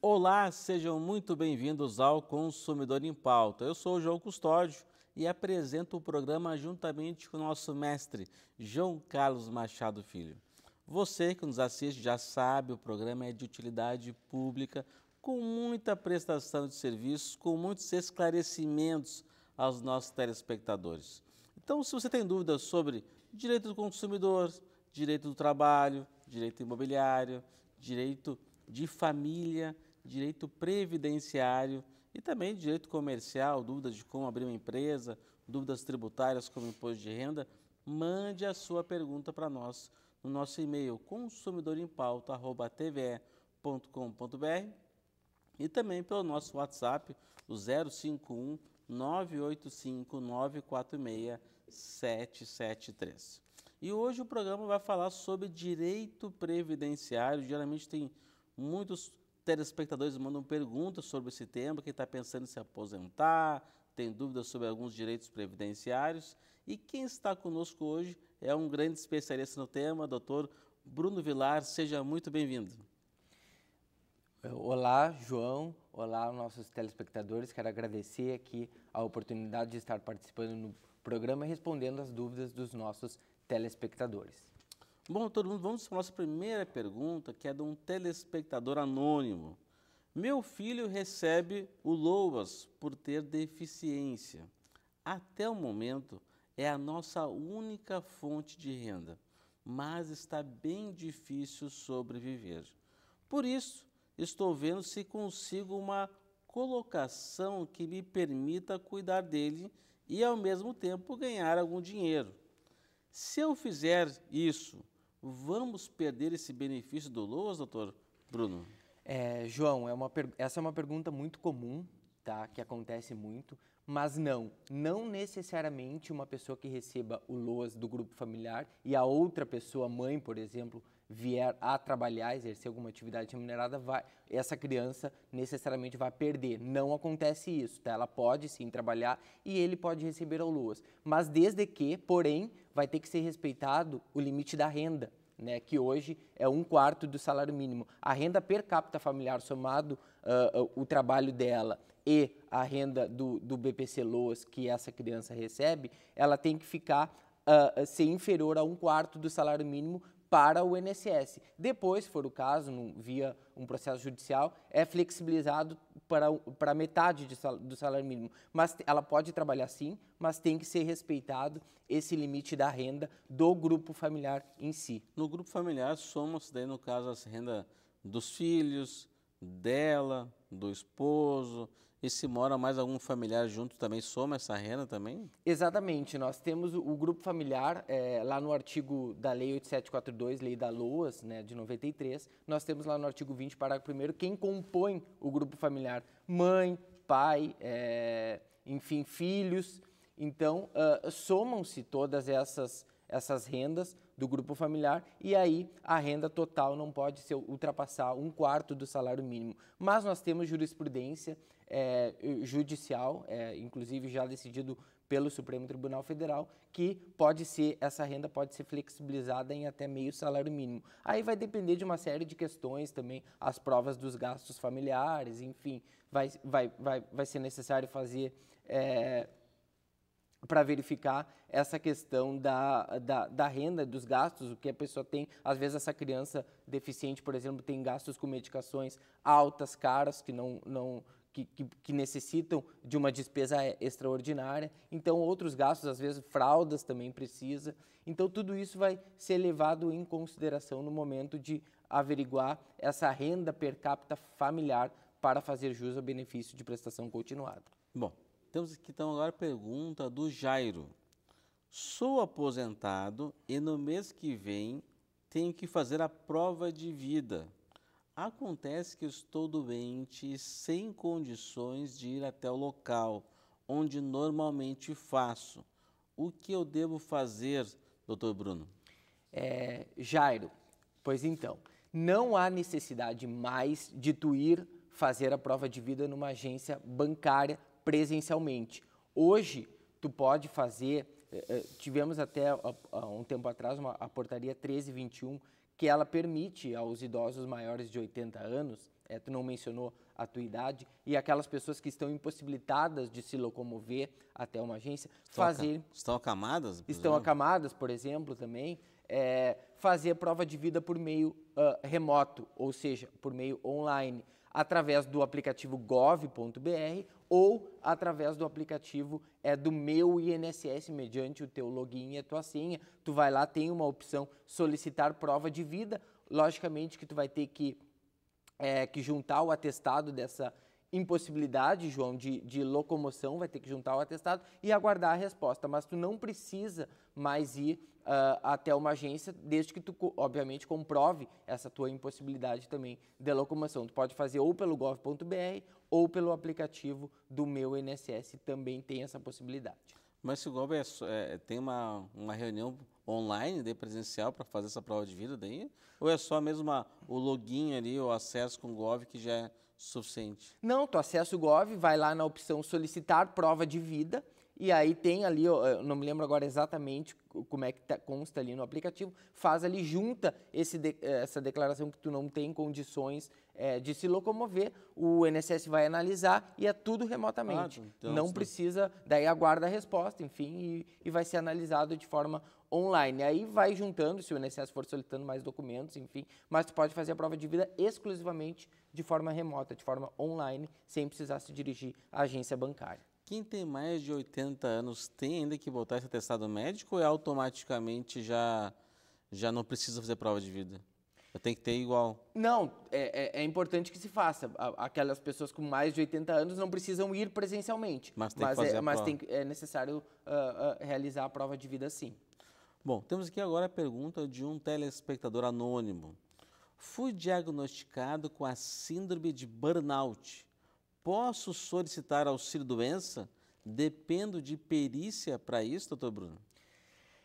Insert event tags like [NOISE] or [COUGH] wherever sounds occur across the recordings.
Olá, sejam muito bem-vindos ao Consumidor em Pauta. Eu sou o João Custódio e apresento o programa juntamente com o nosso mestre João Carlos Machado Filho. Você que nos assiste já sabe, o programa é de utilidade pública, com muita prestação de serviços, com muitos esclarecimentos aos nossos telespectadores. Então, se você tem dúvidas sobre direito do consumidor, direito do trabalho, direito imobiliário, direito de família, direito previdenciário e também direito comercial, dúvidas de como abrir uma empresa, dúvidas tributárias como imposto de renda, mande a sua pergunta para nós no nosso e-mail consumidorempauta.tve.com.br e também pelo nosso WhatsApp, o 051 985 946 773. E hoje o programa vai falar sobre direito previdenciário. Geralmente tem muitos telespectadores mandam perguntas sobre esse tema, quem está pensando em se aposentar, tem dúvidas sobre alguns direitos previdenciários. E quem está conosco hoje é um grande especialista no tema, doutor Bruno Vilar. Seja muito bem-vindo. Eh, olá, João. Olá, nossos telespectadores. Quero agradecer aqui a oportunidade de estar participando no programa e respondendo as dúvidas dos nossos telespectadores. Bom, todo mundo, vamos para a nossa primeira pergunta, que é de um telespectador anônimo. Meu filho recebe o LOAS por ter deficiência. Até o momento, é a nossa única fonte de renda, mas está bem difícil sobreviver. Por isso, estou vendo se consigo uma colocação que me permita cuidar dele e, ao mesmo tempo, ganhar algum dinheiro. Se eu fizer isso, vamos perder esse benefício do LOAS, doutor Bruno? É, João, é uma essa é uma pergunta muito comum, tá? que acontece muito, mas não, não necessariamente uma pessoa que receba o LOAS do grupo familiar e a outra pessoa, mãe, por exemplo, vier a trabalhar, exercer alguma atividade remunerada, vai, essa criança necessariamente vai perder. Não acontece isso, tá? Ela pode sim trabalhar e ele pode receber ao luas. Mas desde que, porém, vai ter que ser respeitado o limite da renda. Né, que hoje é um quarto do salário mínimo. A renda per capita familiar somado uh, o trabalho dela e a renda do, do BPC Loas que essa criança recebe, ela tem que ficar uh, ser inferior a um quarto do salário mínimo para o INSS. Depois, se for o caso, via um processo judicial, é flexibilizado para, para metade sal, do salário mínimo. Mas ela pode trabalhar sim, mas tem que ser respeitado esse limite da renda do grupo familiar em si. No grupo familiar, somos, daí, no caso, a renda dos filhos, dela, do esposo, e se mora mais algum familiar junto também, soma essa renda também? Exatamente, nós temos o, o grupo familiar, é, lá no artigo da Lei 8742, Lei da LOAS, né, de 93, nós temos lá no artigo 20, parágrafo 1 quem compõe o grupo familiar, mãe, pai, é, enfim, filhos. Então, uh, somam-se todas essas, essas rendas do grupo familiar e aí a renda total não pode ser, ultrapassar um quarto do salário mínimo. Mas nós temos jurisprudência é, judicial, é, inclusive já decidido pelo Supremo Tribunal Federal, que pode ser, essa renda pode ser flexibilizada em até meio salário mínimo. Aí vai depender de uma série de questões também, as provas dos gastos familiares, enfim, vai, vai, vai, vai ser necessário fazer. É, para verificar essa questão da, da, da, renda, dos gastos, o que a pessoa tem. Às vezes, essa criança deficiente, por exemplo, tem gastos com medicações altas, caras, que não. não que, que, que necessitam de uma despesa eh, extraordinária, então outros gastos, às vezes fraldas também precisa. Então tudo isso vai ser levado em consideração no momento de averiguar essa renda per capita familiar para fazer jus ao benefício de prestação continuada. Bom, temos aqui então agora a pergunta do Jairo. Sou aposentado e no mês que vem tenho que fazer a prova de vida. Acontece que estou doente e sem condições de ir até o local onde normalmente faço. O que eu devo fazer, doutor Bruno? É, Jairo, pois então, não há necessidade mais de tu ir fazer a prova de vida numa agência bancária presencialmente. Hoje, tu pode fazer, eh, eh, tivemos até um tempo atrás uma, a portaria 1321, que ela permite aos idosos maiores de 80 anos, é, tu não mencionou a tua idade, e aquelas pessoas que estão impossibilitadas de se locomover até uma agência, estão fazer... estão acamadas? Estão exemplo. acamadas, por exemplo, também, é, fazer prova de vida por meio uh, remoto, ou seja, por meio online, através do aplicativo gov.br ou através do aplicativo é do meu INSS mediante o teu login e a tua senha. Tu vai lá, tem uma opção solicitar prova de vida. Logicamente que tu vai ter que, é, que juntar o atestado dessa impossibilidade, João, de, de locomoção, vai ter que juntar o atestado e aguardar a resposta. Mas tu não precisa mais ir uh, até uma agência, desde que tu, obviamente, comprove essa tua impossibilidade também de locomoção. Tu pode fazer ou pelo gov.br ou pelo aplicativo do Meu INSS também tem essa possibilidade. Mas se o Gober é, é, tem uma, uma reunião online, de presencial, para fazer essa prova de vida daí? Ou é só mesmo a, o login ali, o acesso com o Gov que já é suficiente? Não, tu acessa o Gov, vai lá na opção solicitar prova de vida, e aí tem ali, eu não me lembro agora exatamente como é que tá, consta ali no aplicativo, faz ali, junta esse de, eh, essa declaração que tu não tem condições é, de se locomover, o INSS vai analisar e é tudo remotamente. Ah, então, não sim. precisa, daí aguarda a resposta, enfim, e, e vai ser analisado de forma online. Aí vai juntando, se o INSS for solicitando mais documentos, enfim, mas tu pode fazer a prova de vida exclusivamente de forma remota, de forma online, sem precisar se dirigir à agência bancária. Quem tem mais de 80 anos tem ainda que botar esse atestado médico ou é automaticamente já, já não precisa fazer prova de vida? Eu tenho que ter igual. Não, é, é, é, importante que se faça. Aquelas pessoas com mais de 80 anos não precisam ir presencialmente. Mas tem mas que fazer é, mas é, é necessário uh, uh, realizar a prova de vida sim. Bom, temos aqui agora a pergunta de um telespectador anônimo. Fui diagnosticado com a síndrome de burnout posso solicitar auxílio-doença? Dependo de perícia para isso, doutor Bruno?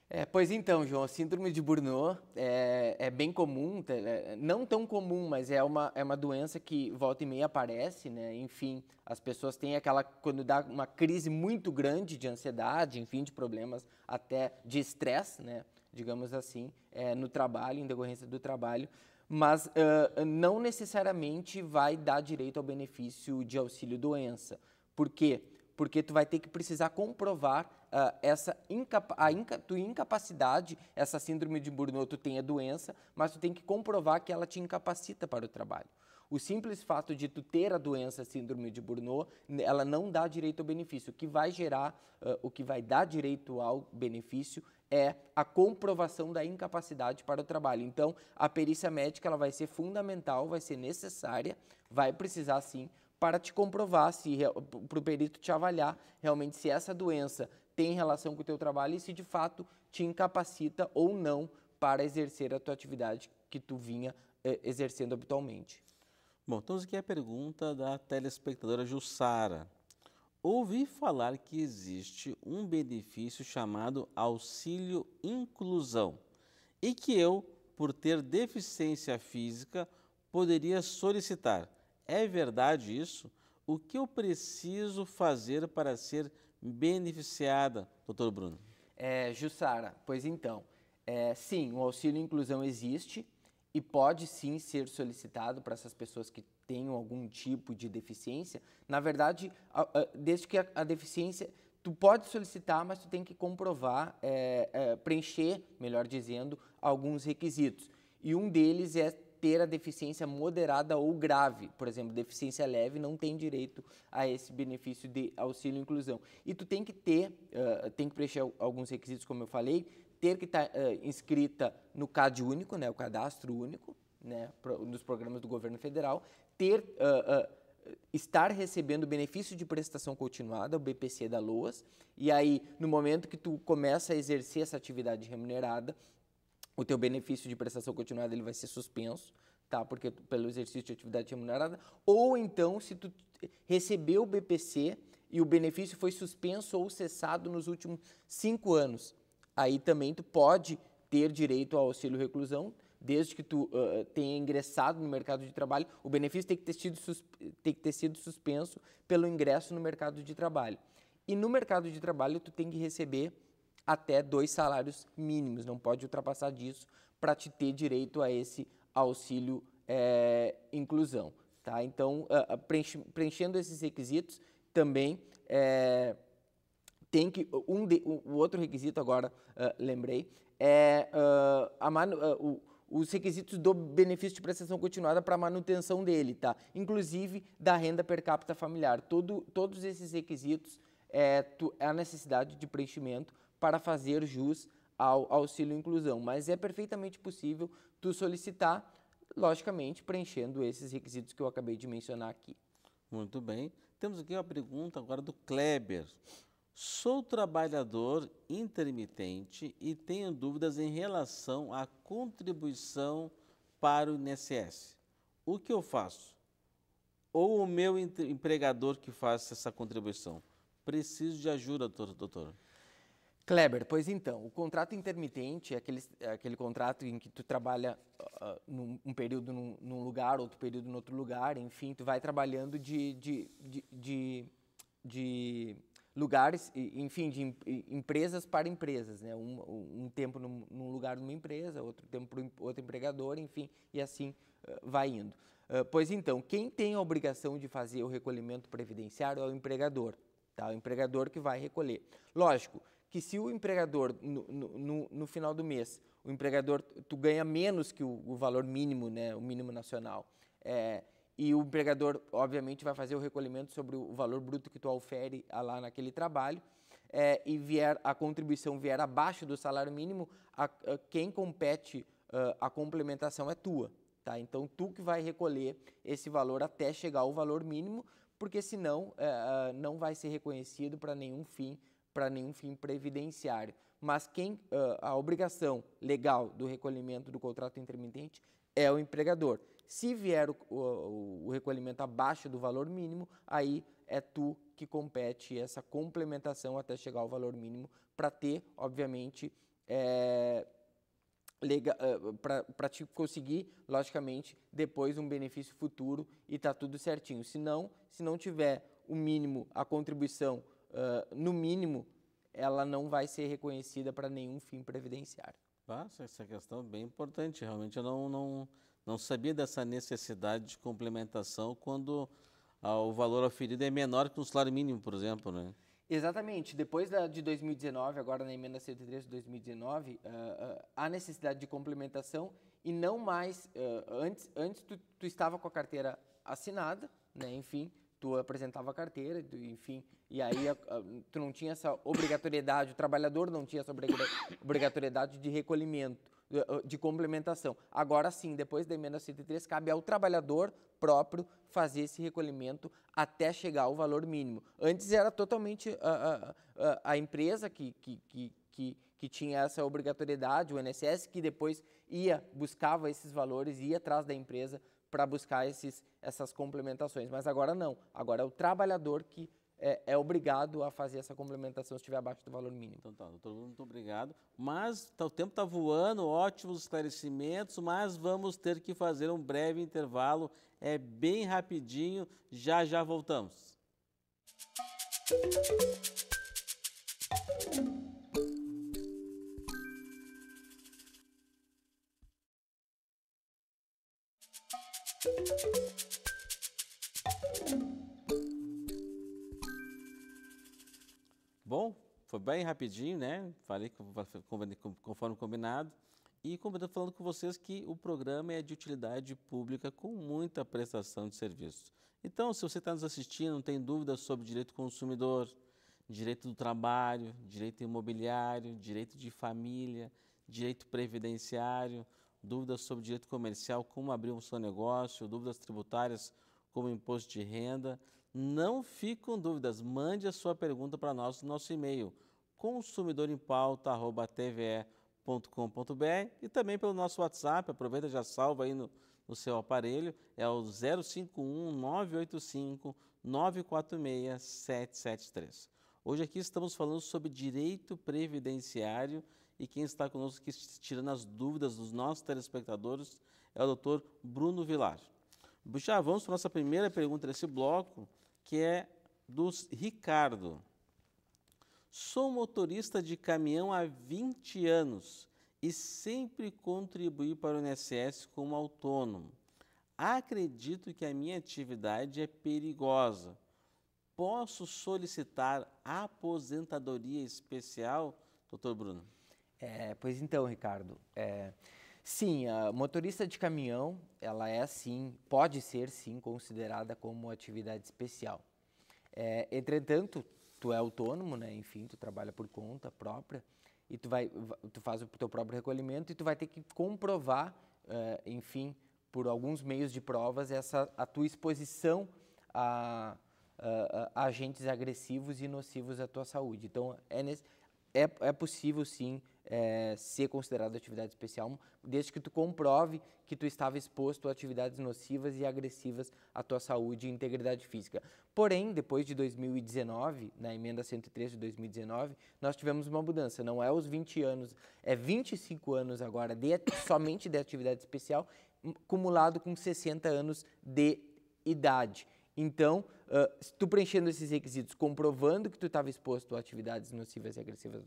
É, pois então, João, a síndrome de Burnout é, é, bem comum, tá, é, não tão comum, mas é uma, é uma doença que volta e meia aparece, né? Enfim, as pessoas têm aquela, quando dá uma crise muito grande de ansiedade, enfim, de problemas até de estresse, né? Digamos assim, é, no trabalho, em decorrência do trabalho, mas uh, não necessariamente vai dar direito ao benefício de auxílio-doença. Por quê? Porque tu vai ter que precisar comprovar uh, essa incapa a inca tua incapacidade, essa síndrome de Burnout, tu tem a doença, mas tu tem que comprovar que ela te incapacita para o trabalho. O simples fato de tu ter a doença síndrome de Burnout, ela não dá direito ao benefício. O que vai gerar, uh, o que vai dar direito ao benefício é a comprovação da incapacidade para o trabalho. Então, a perícia médica ela vai ser fundamental, vai ser necessária, vai precisar sim para te comprovar para o perito te avaliar realmente se essa doença tem relação com o teu trabalho e se de fato te incapacita ou não para exercer a tua atividade que tu vinha eh, exercendo habitualmente. Bom, então aqui é a pergunta da telespectadora Jussara. Ouvi falar que existe um benefício chamado auxílio inclusão e que eu, por ter deficiência física, poderia solicitar. É verdade isso? O que eu preciso fazer para ser beneficiada, doutor Bruno? É, Jussara, pois então, é, sim, o auxílio inclusão existe e pode sim ser solicitado para essas pessoas que tenham algum tipo de deficiência. Na verdade, desde que a, deficiência, tu pode solicitar, mas tu tem que comprovar, é, é, preencher, melhor dizendo, alguns requisitos. E um deles é ter a deficiência moderada ou grave. Por exemplo, deficiência leve não tem direito a esse benefício de auxílio inclusão. E tu tem que ter, uh, tem que preencher alguns requisitos, como eu falei, ter que estar tá, uh, inscrita no CAD único, né, o cadastro único, né, pro, dos programas do governo federal, ter, uh, uh, estar recebendo benefício de prestação continuada, o BPC da LOAS, e aí no momento que tu começa a exercer essa atividade remunerada, o teu benefício de prestação continuada ele vai ser suspenso, tá? Porque pelo exercício de atividade remunerada, ou então se tu recebeu o BPC e o benefício foi suspenso ou cessado nos últimos cinco anos, aí também tu pode ter direito ao auxílio reclusão desde que tu uh, tenha ingressado no mercado de trabalho, o benefício tem que, ter sido tem que ter sido suspenso pelo ingresso no mercado de trabalho. E no mercado de trabalho, tu tem que receber até dois salários mínimos, não pode ultrapassar disso para te ter direito a esse auxílio é, inclusão. Tá? Então, uh, preenche preenchendo esses requisitos, também é, tem que um de, o outro requisito agora uh, lembrei é uh, a uh, os requisitos do benefício de prestação continuada para manutenção dele, tá? Inclusive da renda per capita familiar. Todo, todos esses requisitos é, tu, é a necessidade de preenchimento para fazer jus ao auxílio inclusão, mas é perfeitamente possível tu solicitar, logicamente, preenchendo esses requisitos que eu acabei de mencionar aqui. Muito bem. Temos aqui uma pergunta agora do Kleber. Sou trabalhador intermitente e tenho dúvidas em relação à contribuição para o INSS. O que eu faço? Ou o meu empregador que faz essa contribuição? Preciso de ajuda, doutor. Kleber, pois então, o contrato intermitente é aquele, é aquele contrato em que tu trabalha uh, num, um período num, num, lugar, outro período em outro lugar, enfim, tu vai trabalhando de, de, de, de, de lugares, enfim, de empresas para empresas, né? Um, um tempo num, num, lugar numa empresa, outro tempo para outro empregador, enfim, e assim uh, vai indo. Uh, pois então, quem tem a obrigação de fazer o recolhimento previdenciário é o empregador, tá? O empregador que vai recolher. Lógico que se o empregador, no, no, no final do mês, o empregador, tu ganha menos que o, o valor mínimo, né? O mínimo nacional. É, e o empregador, obviamente, vai fazer o recolhimento sobre o valor bruto que tu ofere lá naquele trabalho é, e vier a contribuição vier abaixo do salário mínimo, a, a quem compete a, ah, a complementação é tua. Tá? Então, tu que vai recolher esse valor até chegar ao valor mínimo, porque senão é, ah, não vai ser reconhecido para nenhum fim para nenhum fim previdenciário. Mas quem ah, a obrigação legal do recolhimento do contrato intermitente é o empregador. Se vier o, o, o recolhimento abaixo do valor mínimo, aí é tu que compete essa complementação até chegar ao valor mínimo para ter, obviamente, é, é para te conseguir, logicamente, depois um benefício futuro e tá tudo certinho. Se não, se não tiver o mínimo, a contribuição uh, no mínimo, ela não vai ser reconhecida para nenhum fim previdenciário. Passa essa questão é bem importante. Realmente eu não, não, não sabia dessa necessidade de complementação quando ah, o valor oferido é menor que um salário mínimo, por exemplo, né? Exatamente. Depois da, de 2019, agora na emenda 103 de 2019, uh, uh, há necessidade de complementação e não mais... Uh, antes antes tu, tu estava com a carteira assinada, né? enfim, tu apresentava a carteira, tu, enfim, e aí a, ah, ah, tu não tinha essa obrigatoriedade, o trabalhador não tinha essa obrigatoriedade de recolhimento. Eh, de complementação. Agora sim, depois da emenda 103, cabe ao trabalhador próprio fazer esse recolhimento até chegar ao valor mínimo. Antes era totalmente a, ah, a, ah, ah, a empresa que, que, que que, que, tinha essa obrigatoriedade, o INSS, que depois ia, buscava esses valores e ia atrás da empresa para buscar esses, essas complementações. Mas agora não, agora é o trabalhador que é, é, obrigado a fazer essa complementação se estiver abaixo do valor mínimo. Então tá, doutor, muito obrigado. Mas tá, o tempo está voando, ótimos esclarecimentos, mas vamos ter que fazer um breve intervalo, é bem rapidinho, já já voltamos. Música bem rapidinho, né? Falei conforme combinado. E estou falando com vocês que o programa é de utilidade pública com muita prestação de serviços. Então, se você está nos assistindo, tem dúvidas sobre direito consumidor, direito do trabalho, direito imobiliário, direito de família, direito previdenciário, dúvidas sobre direito comercial, como abrir o seu negócio, dúvidas tributárias como imposto de renda, não fique com dúvidas, mande a sua pergunta para nós no nosso e-mail consumidorempauta.tve.com.br e também pelo nosso WhatsApp, aproveita já salva aí no, no seu aparelho, é o 051 985 946 773. Hoje aqui estamos falando sobre direito previdenciário e quem está conosco aqui tirando as dúvidas dos nossos telespectadores é o doutor Bruno Vilar. Já vamos para a nossa primeira pergunta desse bloco, que é do Ricardo. Sou motorista de caminhão há 20 anos e sempre contribuí para o INSS como autônomo. Acredito que a minha atividade é perigosa. Posso solicitar aposentadoria especial, doutor Bruno? É, pois então, Ricardo. É, sim, a motorista de caminhão, ela é sim, pode ser sim considerada como atividade especial. É, entretanto, tu é autônomo, né? Enfim, tu trabalha por conta própria e tu vai, tu faz o teu próprio recolhimento e tu vai ter que comprovar, uh, enfim, por alguns meios de provas essa a tua exposição a, a, a agentes agressivos e nocivos à tua saúde. Então é nesse é, é possível sim é, ser considerado atividade especial, desde que tu comprove que tu estava exposto a atividades nocivas e agressivas à tua saúde e integridade física. Porém, depois de 2019, na emenda 103 de 2019, nós tivemos uma mudança. Não é os 20 anos, é 25 anos agora de, [COUGHS] somente de atividade especial, hum, cumulado com 60 anos de idade. Então, ah, se tu preenchendo esses requisitos, comprovando que tu estava exposto a atividades nocivas e agressivas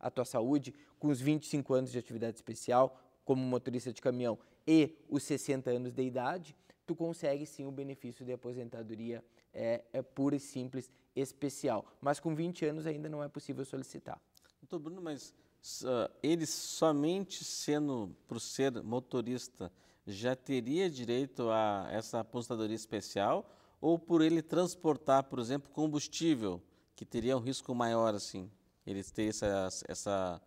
à tua saúde, com os 25 anos de atividade especial, como motorista de caminhão, e os 60 anos de idade, tu consegue sim o benefício de aposentadoria é, é pura e simples especial. Mas com 20 anos ainda não é possível solicitar. então Bruno, mas uh, ele somente sendo, por ser motorista, já teria direito a essa aposentadoria especial ou por ele transportar, por exemplo, combustível, que teria um risco maior, assim, ele ter essa, essa,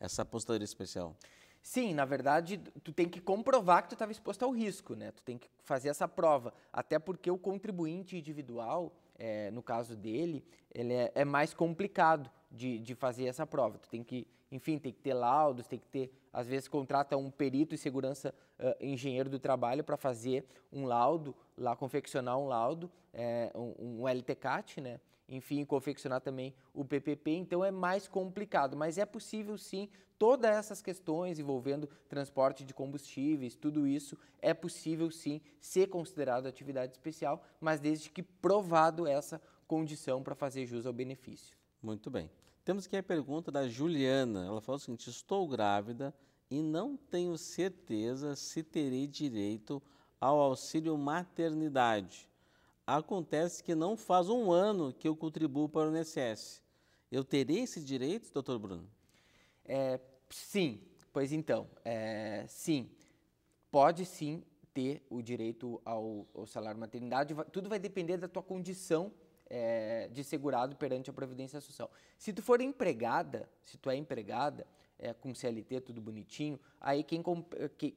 essa aposentadoria especial? Sim, na verdade, tu tem que comprovar que tu estava exposto ao risco, né? Tu tem que fazer essa prova, até porque o contribuinte individual, é, no caso dele, ele é, é mais complicado de, de fazer essa prova. Tu tem que, enfim, tem que ter laudos, tem que ter, às vezes contrata um perito em segurança, uh, engenheiro do trabalho para fazer um laudo lá confeccionar um laudo, é, um, um LTCAT, né? enfim, confeccionar também o PPP, então é mais complicado, mas é possível sim, todas essas questões envolvendo transporte de combustíveis, tudo isso é possível sim ser considerado atividade especial, mas desde que provado essa condição para fazer jus ao benefício. Muito bem. Temos aqui a pergunta da Juliana. Ela falou o seguinte: estou grávida e não tenho certeza se terei direito a ao auxílio maternidade. Acontece que não faz um ano que eu contribuo para o INSS. Eu terei esse direito, doutor Bruno? É, sim, pois então, é, sim, pode sim ter o direito ao, ao salário maternidade, tudo vai depender da tua condição é, de segurado perante a Previdência Social. Se tu for empregada, se tu é empregada, é, com CLT, tudo bonitinho, aí quem,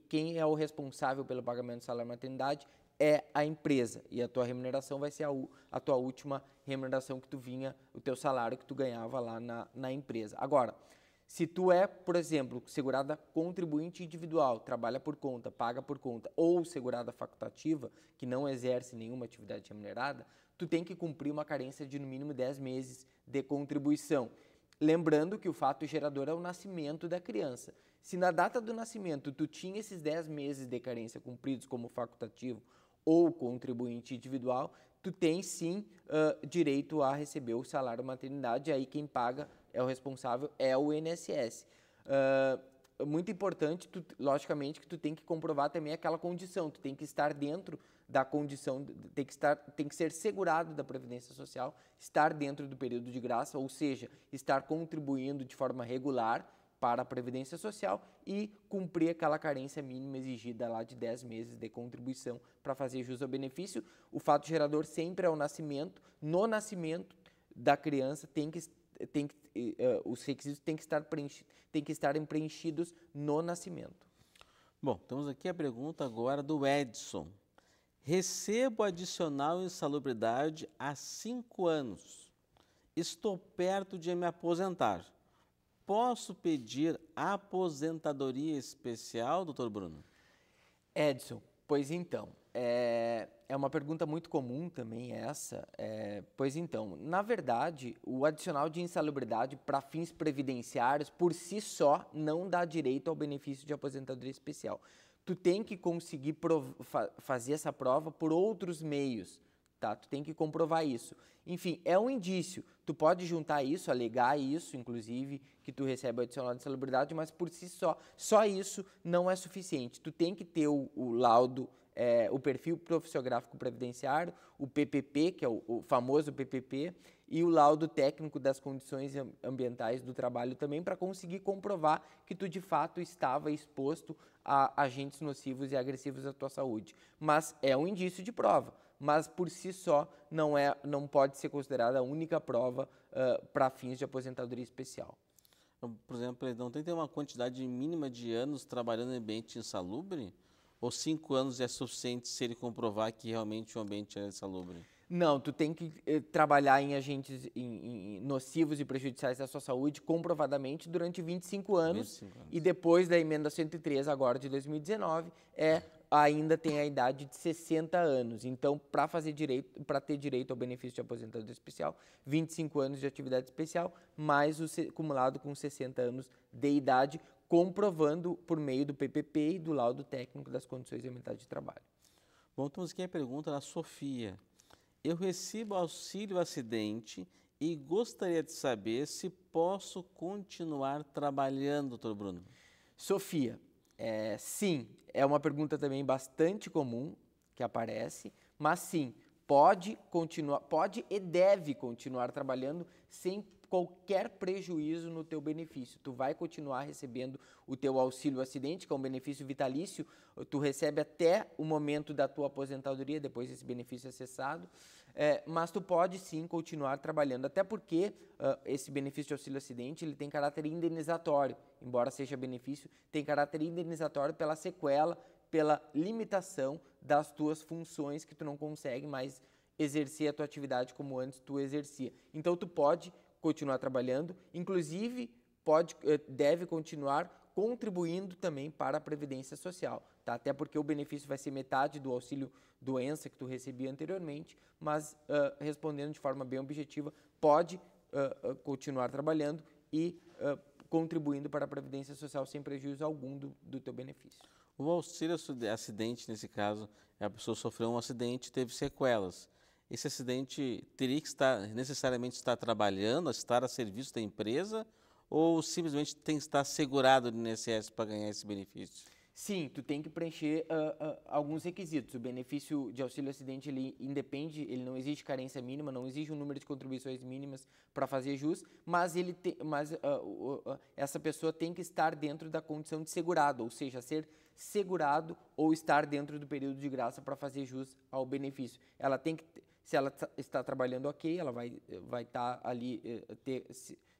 quem é o responsável pelo pagamento do salário maternidade é a empresa e a tua remuneração vai ser a, a, tua última remuneração que tu vinha, o teu salário que tu ganhava lá na, na empresa. Agora, se tu é, por exemplo, segurada contribuinte individual, trabalha por conta, paga por conta, ou segurada facultativa, que não exerce nenhuma atividade remunerada, tu tem que cumprir uma carência de no mínimo 10 meses de contribuição. Lembrando que o fato gerador é o nascimento da criança. Se na data do nascimento tu tinha esses 10 meses de carência cumpridos como facultativo ou contribuinte individual, tu tem sim uh, direito a receber o salário maternidade, aí quem paga é o responsável, é o INSS. Uh, muito importante, tu, logicamente, que tu tem que comprovar também aquela condição, tu tem que estar dentro da condição, tem que, estar, tem que ser segurado da Previdência Social, estar dentro do período de graça, ou seja, estar contribuindo de forma regular para a Previdência Social e cumprir aquela carência mínima exigida lá de 10 meses de contribuição para fazer jus ao benefício. O fato gerador sempre é o nascimento. No nascimento da criança tem que tem que, uh, os requisitos têm que estar tem que estarem preenchidos no nascimento. Bom, temos aqui a pergunta agora do Edson. Recebo adicional insalubridade há cinco anos. Estou perto de me aposentar. Posso pedir aposentadoria especial, doutor Bruno? Edson, pois então, é, é uma pergunta muito comum também essa. É, pois então, na verdade, o adicional de insalubridade para fins previdenciários por si só não dá direito ao benefício de aposentadoria especial tu tem que conseguir fa fazer essa prova por outros meios, tá? Tu tem que comprovar isso. Enfim, é um indício. Tu pode juntar isso, alegar isso, inclusive, que tu recebe o adicional de insalubridade, mas por si só, só isso não é suficiente. Tu tem que ter o, o laudo, é, o perfil profissiográfico previdenciário, o PPP, que é o, o famoso PPP, e o laudo técnico das condições ambientais do trabalho também para conseguir comprovar que tu de fato estava exposto a agentes nocivos e agressivos à tua saúde. Mas é um indício de prova, mas por si só não é, não pode ser considerada a única prova uh, para fins de aposentadoria especial. Então, por exemplo, não tem que ter uma quantidade mínima de anos trabalhando em ambiente insalubre? Ou cinco anos é suficiente se ele comprovar que realmente o ambiente é insalubre? Não, tu tem que eh, trabalhar em agentes em, em nocivos e prejudiciais à sua saúde comprovadamente durante 25 anos, 25 anos. E depois da emenda 103, agora de 2019, é ainda tem a idade de 60 anos. Então, para fazer direito, para ter direito ao benefício de aposentadoria especial, 25 anos de atividade especial, mais o acumulado com 60 anos de idade, comprovando por meio do PPP e do laudo técnico das condições ambientais de trabalho. Bom, temos aqui a pergunta da Sofia eu recebo auxílio acidente e gostaria de saber se posso continuar trabalhando, doutor Bruno. Sofia, é, sim, é uma pergunta também bastante comum que aparece, mas sim, pode continuar, pode e deve continuar trabalhando sem qualquer prejuízo no teu benefício. Tu vai continuar recebendo o teu auxílio acidente, que é um benefício vitalício, tu recebe até o momento da tua aposentadoria, depois esse benefício é cessado, é, mas tu pode sim continuar trabalhando, até porque uh, esse benefício de auxílio acidente ele tem caráter indenizatório, embora seja benefício, tem caráter indenizatório pela sequela, pela limitação das tuas funções que tu não consegue mais exercer a tua atividade como antes tu exercia. Então tu pode continuar trabalhando, inclusive pode, eh, deve continuar contribuindo também para a previdência social, tá? Até porque o benefício vai ser metade do auxílio doença que tu recebia anteriormente, mas uh, respondendo de forma bem objetiva, pode uh, continuar trabalhando e uh, contribuindo para a previdência social sem prejuízo algum do, do teu benefício. O auxílio acidente nesse caso, a pessoa sofreu um acidente, teve sequelas esse acidente teria que estar necessariamente estar trabalhando, estar a serviço da empresa ou simplesmente tem que estar segurado no INSS para ganhar esse benefício? Sim, tu tem que preencher uh, uh, alguns requisitos. O benefício de auxílio acidente ele independe, ele não exige carência mínima, não exige um número de contribuições mínimas para fazer jus, mas ele te, mas uh, essa pessoa tem que estar dentro da condição de segurado, ou seja, ser segurado ou estar dentro do período de graça para fazer jus ao benefício. Ela tem que se ela tá, está trabalhando ok, ela vai vai estar tá ali eh, ter,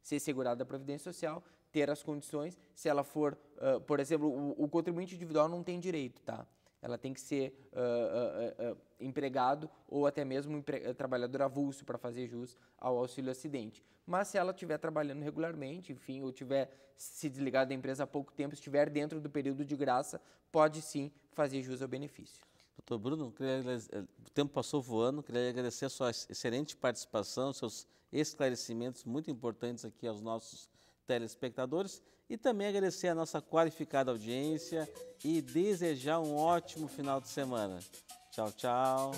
ser segurada da previdência social, ter as condições. Se ela for, uh, por exemplo, o, o, contribuinte individual não tem direito, tá? Ela tem que ser uh, uh, empregado ou até mesmo empre eh, trabalhador avulso para fazer jus ao auxílio acidente. Mas se ela estiver trabalhando regularmente, enfim, ou tiver se desligado da empresa há pouco tempo, estiver dentro do período de graça, pode sim fazer jus ao benefício. Doutor Bruno, queria, eh, o tempo passou voando, queria agradecer a sua excelente participação, seus esclarecimentos muito importantes aqui aos nossos telespectadores e também agradecer a nossa qualificada audiência e desejar um ótimo final de semana. Tchau, tchau.